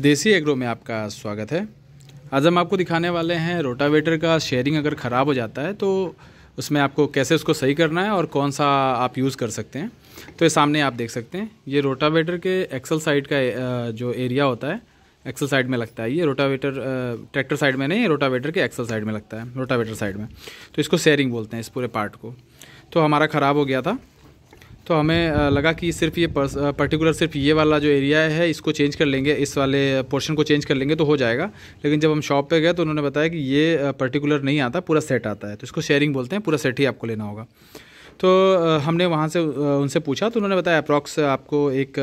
देसी एग्रो में आपका स्वागत है आज हम आपको दिखाने वाले हैं रोटावेटर का शेयरिंग अगर ख़राब हो जाता है तो उसमें आपको कैसे उसको सही करना है और कौन सा आप यूज़ कर सकते हैं तो ये सामने आप देख सकते हैं ये रोटावेटर के एक्सल साइड का जो एरिया होता है एक्सल साइड में लगता है ये रोटावेटर ट्रैक्टर साइड में नहीं रोटावेटर के एक्सल साइड में लगता है रोटावेटर साइड में तो इसको शेयरिंग बोलते हैं इस पूरे पार्ट को तो हमारा ख़राब हो गया था तो हमें लगा कि सिर्फ ये पर्टिकुलर सिर्फ ये वाला जो एरिया है इसको चेंज कर लेंगे इस वाले पोर्शन को चेंज कर लेंगे तो हो जाएगा लेकिन जब हम शॉप पे गए तो उन्होंने बताया कि ये पर्टिकुलर नहीं आता पूरा सेट आता है तो इसको शेयरिंग बोलते हैं पूरा सेट ही आपको लेना होगा तो हमने वहाँ से उनसे पूछा तो उन्होंने बताया अप्रॉक्स आपको एक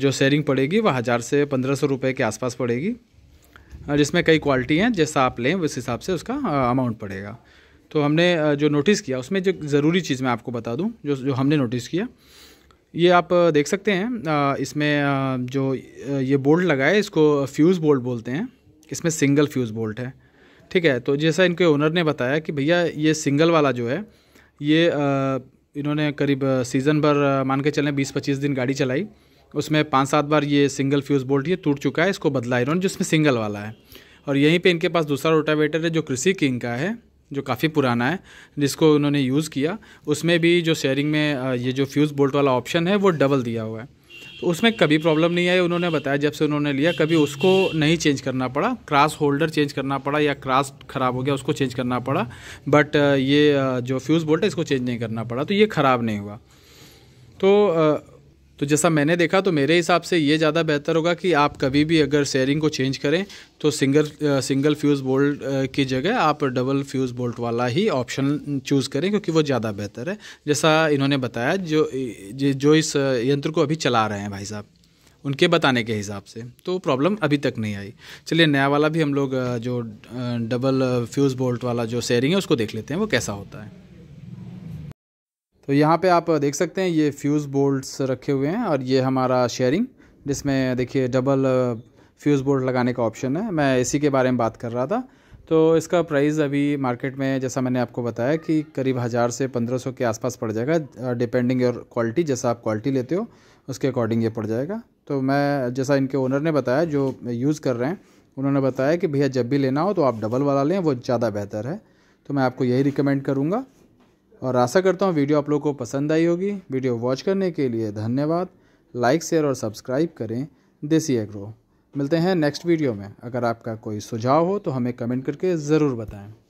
जो शेयरिंग पड़ेगी वह हज़ार से पंद्रह सौ रुपये के आसपास पड़ेगी जिसमें कई क्वालिटी हैं जैसा आप लें उस हिसाब से उसका अमाउंट पड़ेगा तो हमने जो नोटिस किया उसमें जो ज़रूरी चीज़ मैं आपको बता दूँ जो जो हमने नोटिस किया ये आप देख सकते हैं इसमें जो ये बोल्ट लगा है इसको फ्यूज़ बोल्ट बोलते हैं इसमें सिंगल फ्यूज़ बोल्ट है ठीक है तो जैसा इनके ओनर ने बताया कि भैया ये सिंगल वाला जो है ये इन्होंने करीब सीज़न भर मान के चलें बीस पच्चीस दिन गाड़ी चलाई उसमें पाँच सात बार ये सिंगल फ्यूज़ बोल्ट ये टूट चुका है इसको बदला इन्होंने जिसमें सिंगल वाला है और यहीं पर इनके पास दूसरा रोटावेटर है जो कृषि किंग का है जो काफ़ी पुराना है जिसको उन्होंने यूज़ किया उसमें भी जो शेयरिंग में ये जो फ्यूज़ बोल्ट वाला ऑप्शन है वो डबल दिया हुआ है तो उसमें कभी प्रॉब्लम नहीं आई उन्होंने बताया जब से उन्होंने लिया कभी उसको नहीं चेंज करना पड़ा क्रास होल्डर चेंज करना पड़ा या क्रास ख़राब हो गया उसको चेंज करना पड़ा बट ये जो फ्यूज़ बोल्ट है इसको चेंज नहीं करना पड़ा तो ये ख़राब नहीं हुआ तो तो जैसा मैंने देखा तो मेरे हिसाब से ये ज़्यादा बेहतर होगा कि आप कभी भी अगर शेयरिंग को चेंज करें तो सिंगल सिंगल फ्यूज़ बोल्ट की जगह आप डबल फ्यूज़ बोल्ट वाला ही ऑप्शन चूज़ करें क्योंकि वो ज़्यादा बेहतर है जैसा इन्होंने बताया जो जो इस यंत्र को अभी चला रहे हैं भाई साहब उनके बताने के हिसाब से तो प्रॉब्लम अभी तक नहीं आई चलिए नया वाला भी हम लोग जो डबल फ्यूज़ बोल्ट वाला जो शेयरिंग है उसको देख लेते हैं वो कैसा होता है तो यहाँ पे आप देख सकते हैं ये फ्यूज़ बोल्ट्स रखे हुए हैं और ये हमारा शेयरिंग जिसमें देखिए डबल फ्यूज़ बोल्ट लगाने का ऑप्शन है मैं इसी के बारे में बात कर रहा था तो इसका प्राइस अभी मार्केट में जैसा मैंने आपको बताया कि करीब हज़ार से पंद्रह सौ के आसपास पड़ जाएगा डिपेंडिंग योर क्वालिटी जैसा आप क्वालिटी लेते हो उसके अकॉर्डिंग ये पड़ जाएगा तो मैं जैसा इनके ओनर ने बताया जो यूज़ कर रहे हैं उन्होंने बताया कि भैया जब भी लेना हो तो आप डबल वाला लें वो ज़्यादा बेहतर है तो मैं आपको यही रिकमेंड करूँगा और आशा करता हूँ वीडियो आप लोग को पसंद आई होगी वीडियो वॉच करने के लिए धन्यवाद लाइक शेयर और सब्सक्राइब करें देसी एग्रो मिलते हैं नेक्स्ट वीडियो में अगर आपका कोई सुझाव हो तो हमें कमेंट करके ज़रूर बताएं